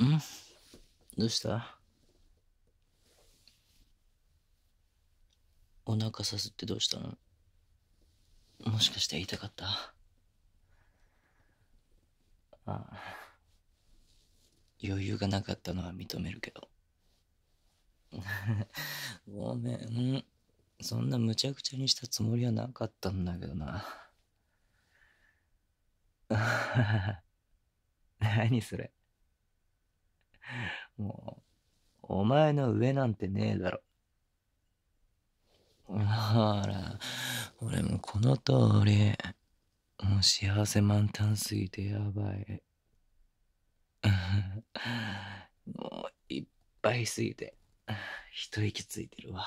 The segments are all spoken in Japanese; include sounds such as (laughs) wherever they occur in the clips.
うん、どうしたお腹さすってどうしたのもしかして痛かったああ余裕がなかったのは認めるけどごめんそんなむちゃくちゃにしたつもりはなかったんだけどな。(laughs) 何それ。もう、お前の上なんてねえだろ。ほら、俺もこの通り、もう幸せ満タンすぎてやばい。(laughs) もういっぱいすぎて、一息ついてるわ。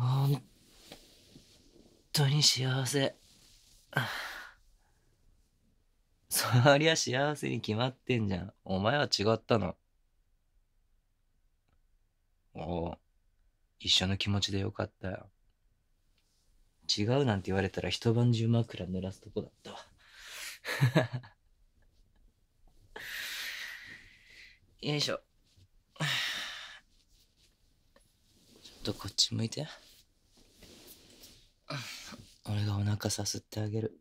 本当に幸せ。(laughs) そりゃ幸せに決まってんじゃん。お前は違ったの。おう、一緒の気持ちでよかったよ。違うなんて言われたら一晩中枕濡らすとこだったわ。(laughs) よいしょ。(sighs) ちょっとこっち向いて。俺がお腹さすってあげる。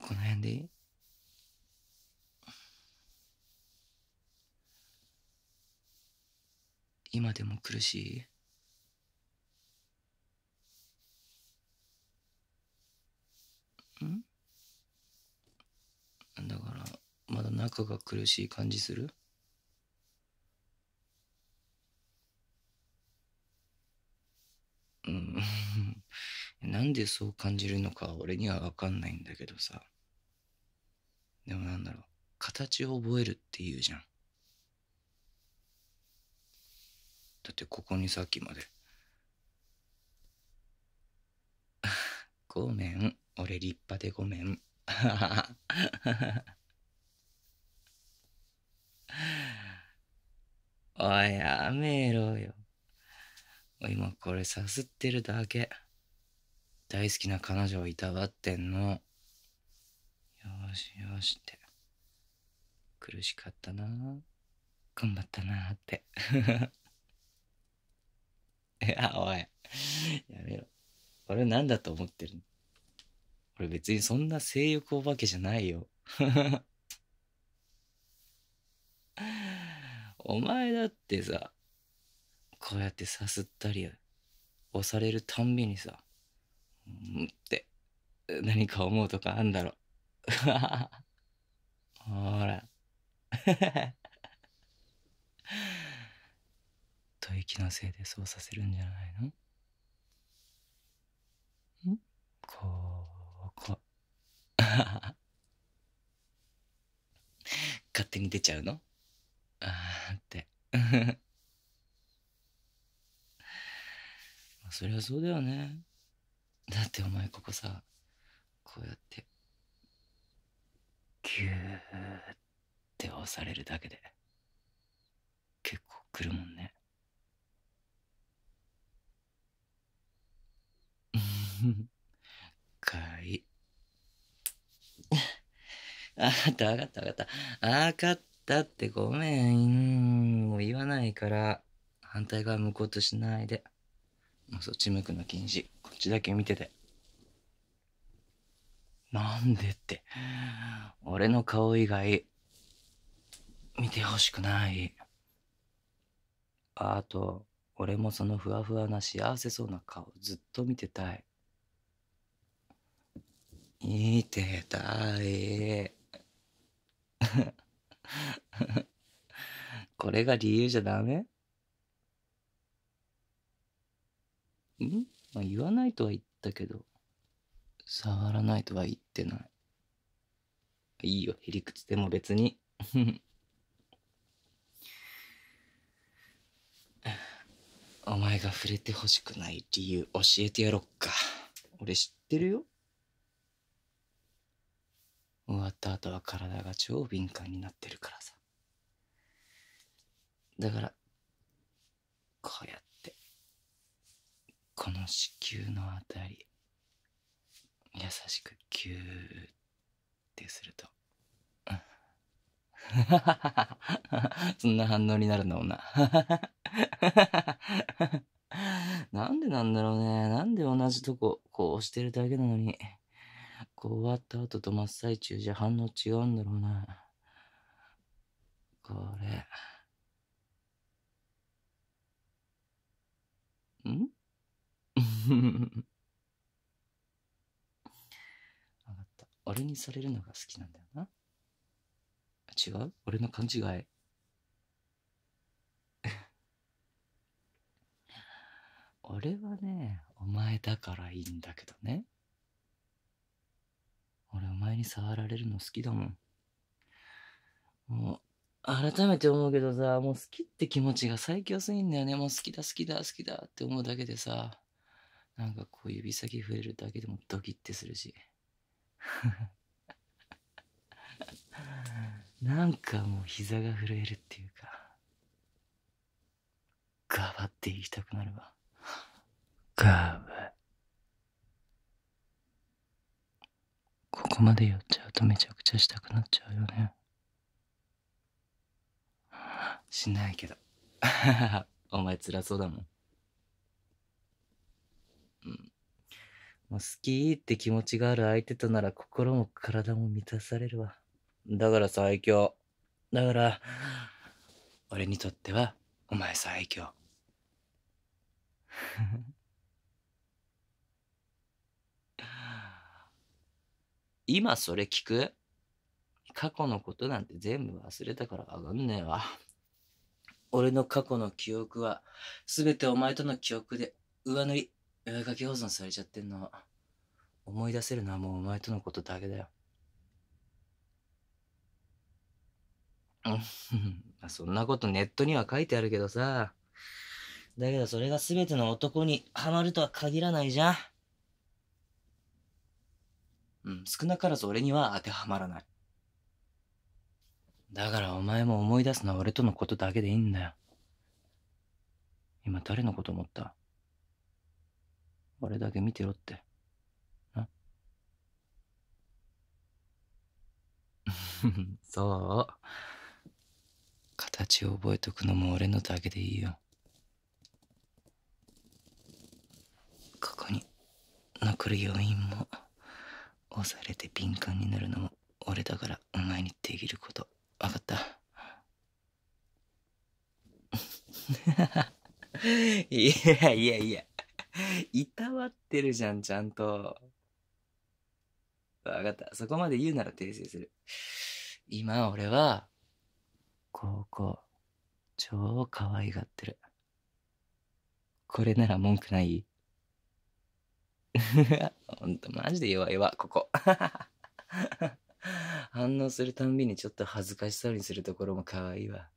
この辺でいい今でも苦しいんだからまだ中が苦しい感じするでそう感じるのか俺には分かんないんだけどさでもなんだろう形を覚えるっていうじゃんだってここにさっきまで「(laughs) ごめん俺立派でごめん」(laughs) おやめろよ今これさすってるだけ。大好きな彼女をいたわってんの。よしよしって。苦しかったな頑張ったなって。(laughs) いや、おい。やめろ。俺なんだと思ってる俺別にそんな性欲お化けじゃないよ。(laughs) お前だってさ、こうやってさすったり、押されるたんびにさ、んって何か思うとかあんだろ (laughs) ほら (laughs) 吐息のせいでそうさせるんじゃないのんこう、こ (laughs) 勝手に出ちゃうのああってそりゃそうだよねだってお前ここさこうやってギューって押されるだけで結構くるもんね (laughs) かいあかった分かった分かった分かったってごめんもう言わないから反対側向こうとしないで。そっち向くの禁止。こっちだけ見てて。なんでって。俺の顔以外、見てほしくない。あと、俺もそのふわふわな幸せそうな顔ずっと見てたい。見てたい。(laughs) これが理由じゃダメんまあ、言わないとは言ったけど、触らないとは言ってない。いいよ、へりくつでも別に。(laughs) お前が触れてほしくない理由教えてやろっか。俺知ってるよ。終わった後は体が超敏感になってるからさ。だから、こうやって。この子宮のあたり優しくキューってすると (laughs) そんな反応になるんだもんな (laughs) なんでなんだろうねなんで同じとここうしてるだけなのにこう終わった後と真っ最中じゃ反応違うんだろうなこれん分 (laughs) かった俺にされるのが好きなんだよな違う俺の勘違い (laughs) 俺はねお前だからいいんだけどね俺お前に触られるの好きだもんもう改めて思うけどさもう好きって気持ちが最強すぎんだよねもう好きだ好きだ好きだって思うだけでさなんかこう指先触れるだけでもドキッてするし (laughs) なんかもう膝が震えるっていうかガバって言いたくなるわガバここまで寄っちゃうとめちゃくちゃしたくなっちゃうよねしないけど (laughs) お前辛そうだもんまあ、好きって気持ちがある相手となら心も体も満たされるわ。だから最強。だから、俺にとってはお前最強。(laughs) 今それ聞く過去のことなんて全部忘れたから上がんねえわ。俺の過去の記憶は全てお前との記憶で上塗り。上書き保存されちゃってんの思い出せるのはもうお前とのことだけだよ。(laughs) そんなことネットには書いてあるけどさ。だけどそれが全ての男にハマるとは限らないじゃん。うん、少なからず俺には当てはまらない。だからお前も思い出すのは俺とのことだけでいいんだよ。今誰のこと思った俺だけ見てろって。な (laughs) そう。形を覚えとくのも俺のだけでいいよ。ここに残る余韻も押されて敏感になるのも俺だからお前にできること分かった (laughs) いやいやいやいたってるじゃん、ちゃんと。わかった。そこまで言うなら訂正する。今俺は、高校、超可愛がってる。これなら文句ない (laughs) ほんと、マジで弱いわ、ここ。(laughs) 反応するたんびにちょっと恥ずかしそうにするところも可愛いわ。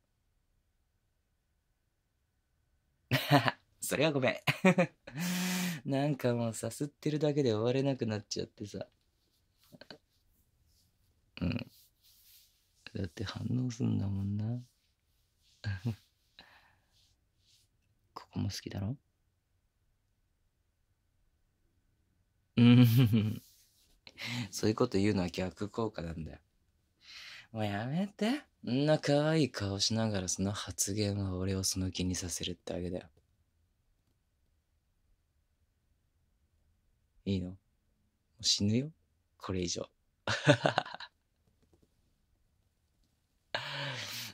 (laughs) それはごめんなんかもうさすってるだけで終われなくなっちゃってさうんだって反応すんだもんな (laughs) ここも好きだろうん (laughs) そういうこと言うのは逆効果なんだよもうやめてんな可愛い顔しながらその発言は俺をその気にさせるってあげだよいいの死ぬよこれ以上。(laughs)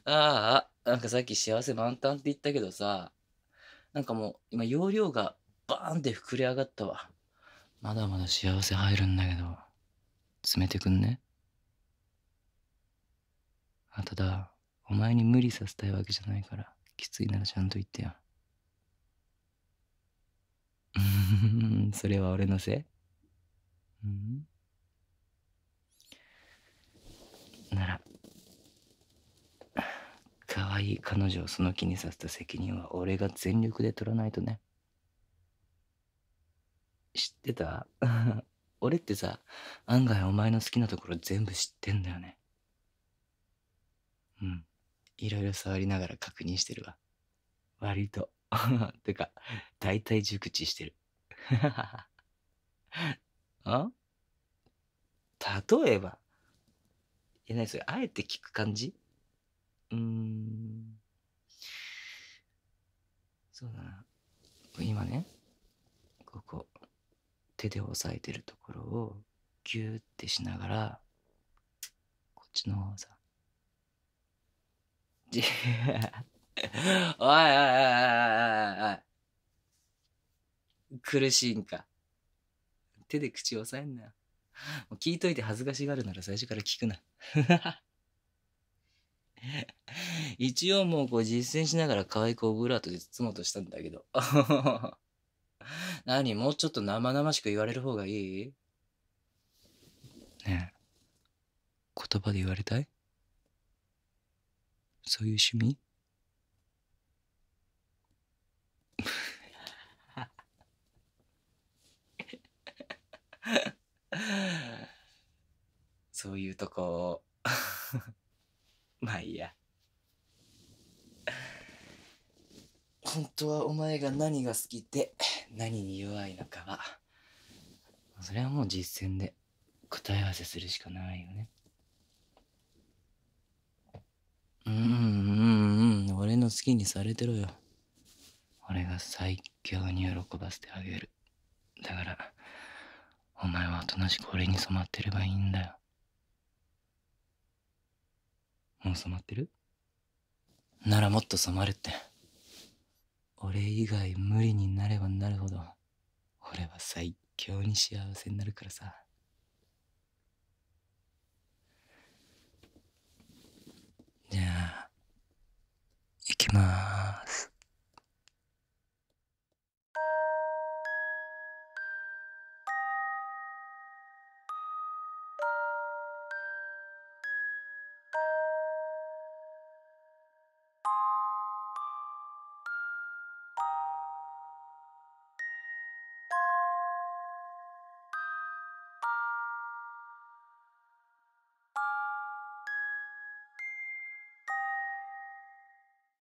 ああ、なんかさっき幸せ満タンって言ったけどさ、なんかもう今容量がバーンって膨れ上がったわ。まだまだ幸せ入るんだけど、詰めてくんね。あ、ただ、お前に無理させたいわけじゃないから、きついならちゃんと言ってよ。それは俺のせい、うん、なら可愛い彼女をその気にさせた責任は俺が全力で取らないとね知ってた (laughs) 俺ってさ案外お前の好きなところ全部知ってんだよねうんいろいろ触りながら確認してるわ割と (laughs) てか大体熟知してる (laughs) あ例えば。え、や、なそれ、あえて聞く感じうーん。そうだな。今ね、ここ、手で押さえてるところを、ギューってしながら、こっちのさ、じ (laughs) おいおいおいおいおい苦しいんか。手で口押さえんな。もう聞いといて恥ずかしがるなら最初から聞くな。(laughs) 一応もうこう実践しながら可愛くオブラートで包もうとしたんだけど。(laughs) 何もうちょっと生々しく言われる方がいいねえ。言葉で言われたいそういう趣味そういうとこ (laughs) まあいいや本当はお前が何が好きで何に弱いのかはそれはもう実践で答え合わせするしかないよねうんうんうん俺の好きにされてろよ俺が最強に喜ばせてあげるだからお前はおとなしく俺に染まってればいいんだよもう染まってるならもっと染まるって。俺以外無理になればなるほど、俺は最強に幸せになるからさ。じゃあ、行きまーす。